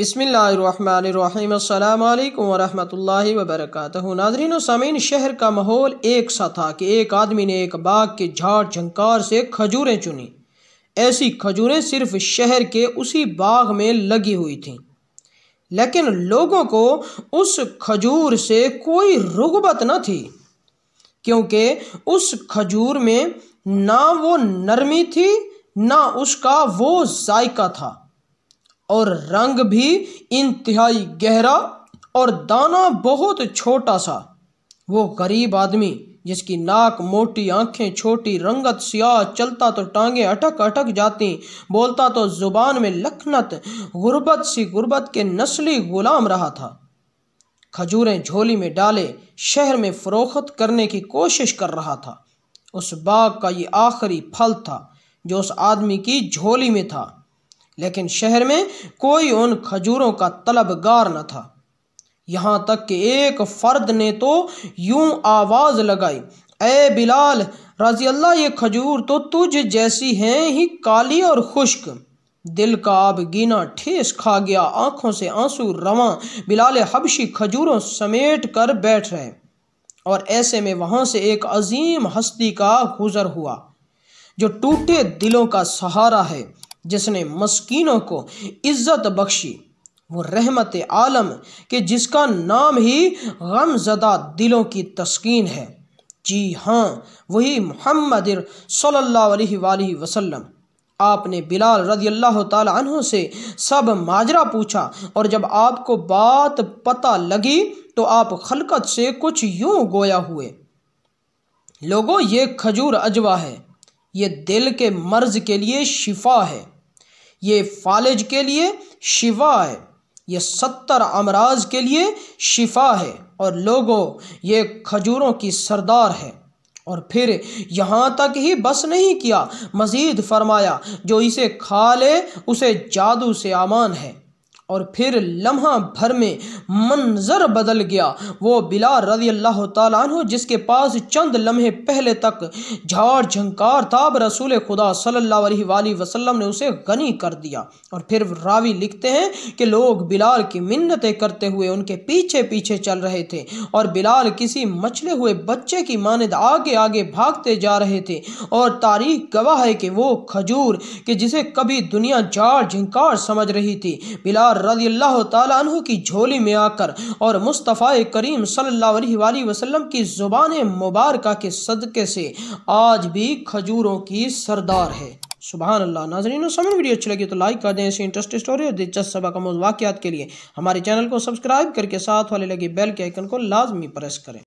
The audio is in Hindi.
बिसमीम अल्लाम वरहमल वबरक नाजरीन सामीन शहर का माहौल एक सा था कि एक आदमी ने एक बाग के झाड़ झंकार से खजूरें चुनी ऐसी खजूरें सिर्फ शहर के उसी बाग में लगी हुई थीं लेकिन लोगों को उस खजूर से कोई रुगबत न थी क्योंकि उस खजूर में ना वो नरमी थी ना उसका वो जायका था और रंग भी इंतहाई गहरा और दाना बहुत छोटा सा वो गरीब आदमी जिसकी नाक मोटी आंखें छोटी रंगत सियाह चलता तो टांगे अटक अटक जाती बोलता तो जुबान में लखनत गुर्बत सी गुर्बत के नस्ली गुलाम रहा था खजूरें झोली में डाले शहर में फरोख्त करने की कोशिश कर रहा था उस बाग का ये आखिरी फल था जो उस आदमी की झोली में था लेकिन शहर में कोई उन खजूरों का तलबगार न था यहाँ तक कि एक फ़र्द ने तो यूं आवाज़ लगाई ए बिलाल रजी अल्लाह ये खजूर तो तुझ जैसी हैं ही काली और खुश्क दिल का आबगीना ठेस खा गया आंखों से आंसू रवा बिलाल हबशी खजूरों समेट कर बैठ रहे और ऐसे में वहां से एक अजीम हस्ती का गुज़र हुआ जो टूटे दिलों का सहारा है जिसने मस्किनों को इज्जत बख्शी वो रहमत आलम के जिसका नाम ही गमजदा दिलों की तस्कीन है जी हाँ वही मोहम्मद सल्लल्लाहु वसल्लम आपने बिलाल रजी अल्लाह तु से सब माजरा पूछा और जब आपको बात पता लगी तो आप खलकत से कुछ यूं गोया हुए लोगों ये खजूर अजवा है ये दिल के मर्ज के लिए शिफा है ये फालिज के लिए शिफा है ये सत्तर अमराज के लिए शिफा है और लोगों ये खजूरों की सरदार है और फिर यहाँ तक ही बस नहीं किया मज़ीद फरमाया जो इसे खा ले उसे जादू से आमान है और फिर लम्हा भर में मंजर बदल गया वो बिलाल रजी अल्लाह तु जिसके पास चंद लम्हे पहले तक झाड़ झंकार था अब रसूल खुदा सल्ला अलैहि वसल्लम ने उसे गनी कर दिया और फिर रावी लिखते हैं कि लोग बिलाल की मिन्नतें करते हुए उनके पीछे पीछे चल रहे थे और बिलाल किसी मछले हुए बच्चे की मानद आगे आगे भागते जा रहे थे और तारीख गवाह है कि वो खजूर कि जिसे कभी दुनिया झाड़ झंकार समझ रही थी बिलाल उमर रजील्ला तु की झोली में आकर और मुस्तफ़ा करीम सल्ला वसलम की ज़ुबान मुबारक के सदक़े से आज भी खजूरों की सरदार है सुबह अल्लाह नाजरीन समझ वीडियो अच्छी लगी तो लाइक कर दें ऐसी इंटरेस्ट स्टोरी और दिलचस्प सबक वाक़ात के लिए हमारे चैनल को सब्सक्राइब करके साथ वाले लगे बेल के आइकन को लाजमी प्रेस करें